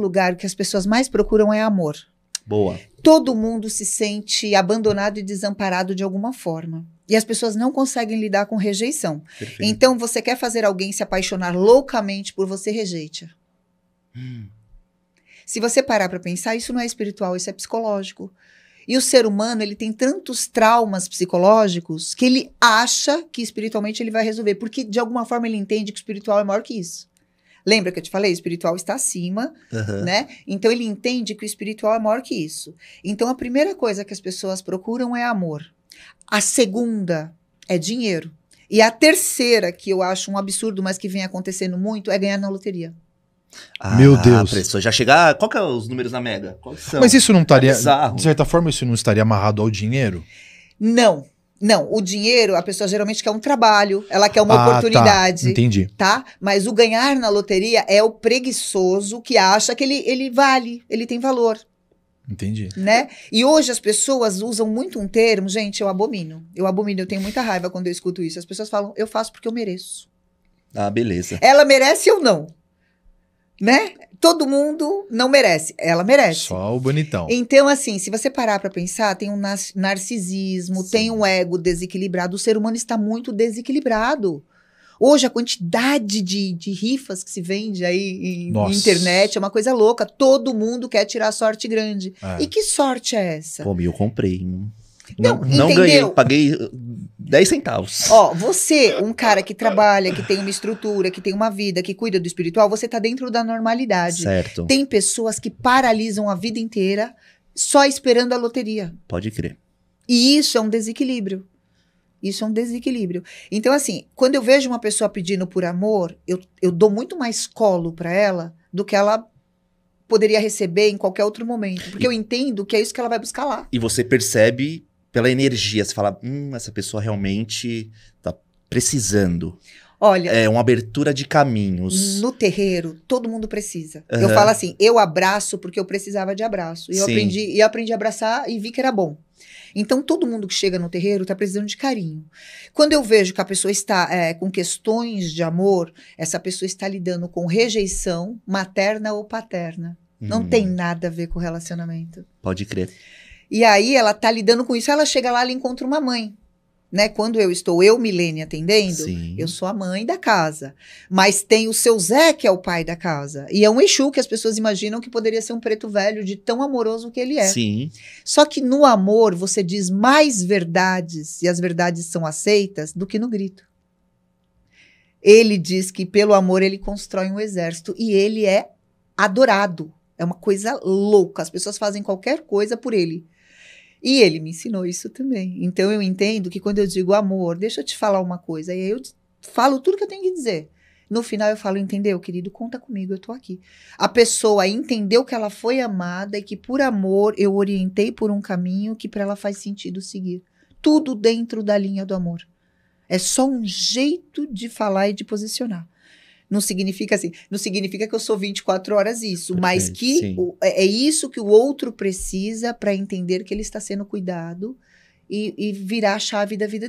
lugar que as pessoas mais procuram é amor. Boa. Todo mundo se sente abandonado e desamparado de alguma forma. E as pessoas não conseguem lidar com rejeição. Perfeito. Então, você quer fazer alguém se apaixonar loucamente por você, rejeite. Hum. Se você parar para pensar, isso não é espiritual, isso é psicológico. E o ser humano, ele tem tantos traumas psicológicos que ele acha que espiritualmente ele vai resolver, porque de alguma forma ele entende que o espiritual é maior que isso. Lembra que eu te falei? O espiritual está acima, uhum. né? Então ele entende que o espiritual é maior que isso. Então a primeira coisa que as pessoas procuram é amor. A segunda é dinheiro. E a terceira, que eu acho um absurdo, mas que vem acontecendo muito, é ganhar na loteria. Ah, Meu Deus. já chegar. Ah, qual que é os números na Mega? Mas isso não é estaria. É de certa forma, isso não estaria amarrado ao dinheiro? Não. Não, o dinheiro, a pessoa geralmente quer um trabalho, ela quer uma ah, tá. oportunidade. Tá. Entendi. Tá? Mas o ganhar na loteria é o preguiçoso que acha que ele, ele vale, ele tem valor. Entendi. Né? E hoje as pessoas usam muito um termo, gente, eu abomino. Eu abomino, eu tenho muita raiva quando eu escuto isso. As pessoas falam, eu faço porque eu mereço. Ah, beleza. Ela merece ou não? né? Todo mundo não merece, ela merece. Só o bonitão. Então, assim, se você parar para pensar, tem um narcisismo, Sim. tem um ego desequilibrado. O ser humano está muito desequilibrado. Hoje, a quantidade de, de rifas que se vende aí na internet é uma coisa louca. Todo mundo quer tirar sorte grande. É. E que sorte é essa? eu comprei. Não, não, não ganhei, paguei 10 centavos. Ó, você, um cara que trabalha, que tem uma estrutura, que tem uma vida, que cuida do espiritual, você tá dentro da normalidade. Certo. Tem pessoas que paralisam a vida inteira só esperando a loteria. Pode crer. E isso é um desequilíbrio. Isso é um desequilíbrio. Então, assim, quando eu vejo uma pessoa pedindo por amor, eu, eu dou muito mais colo para ela do que ela poderia receber em qualquer outro momento. Porque e, eu entendo que é isso que ela vai buscar lá. E você percebe pela energia, você fala, hum, essa pessoa realmente tá precisando. Olha. É uma abertura de caminhos. No terreiro, todo mundo precisa. Uhum. Eu falo assim, eu abraço porque eu precisava de abraço. E eu aprendi, e aprendi a abraçar e vi que era bom. Então, todo mundo que chega no terreiro está precisando de carinho. Quando eu vejo que a pessoa está é, com questões de amor, essa pessoa está lidando com rejeição materna ou paterna. Não tem hum. nada a ver com relacionamento. Pode crer. E aí ela tá lidando com isso, ela chega lá, ela encontra uma mãe. Né? Quando eu estou eu, Milene, atendendo, Sim. eu sou a mãe da casa. Mas tem o seu Zé, que é o pai da casa. E é um Exu que as pessoas imaginam que poderia ser um preto velho, de tão amoroso que ele é. Sim. Só que no amor você diz mais verdades, e as verdades são aceitas, do que no grito. Ele diz que pelo amor ele constrói um exército, e ele é adorado. É uma coisa louca. As pessoas fazem qualquer coisa por ele. E ele me ensinou isso também. Então eu entendo que quando eu digo amor, deixa eu te falar uma coisa, e aí eu falo tudo que eu tenho que dizer. No final eu falo, entendeu, querido? Conta comigo, eu tô aqui. A pessoa entendeu que ela foi amada e que por amor eu orientei por um caminho que para ela faz sentido seguir. Tudo dentro da linha do amor. É só um jeito de falar e de posicionar. Não significa assim, não significa que eu sou 24 horas isso, Perfeito, mas que o, é, é isso que o outro precisa para entender que ele está sendo cuidado e, e virar a chave da vida dele.